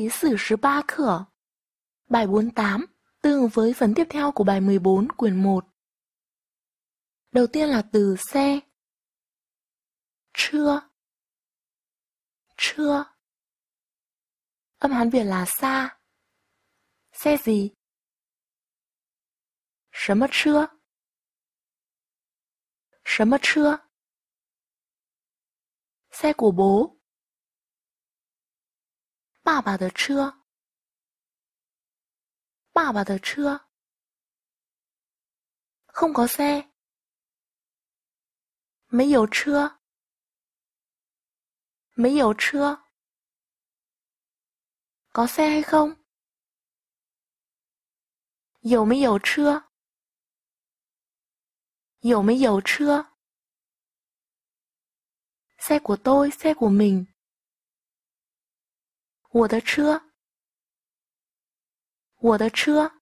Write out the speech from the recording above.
lý sử 十八 cửa. Bài 48 tương với phần tiếp theo của bài 14 quyển 1. Đầu tiên là từ xe. Chưa. Chưa. Âm Hán Việt là xa. Xe gì? Sớm mất trưa. Sớm mất trưa. Xe của bố. 爸爸的车，爸爸的车，Cong cao xe，没有车，没有车，搞塞 Cong，有没有车，有没有车，xe của tôi，xe của mình。我的车，我的车。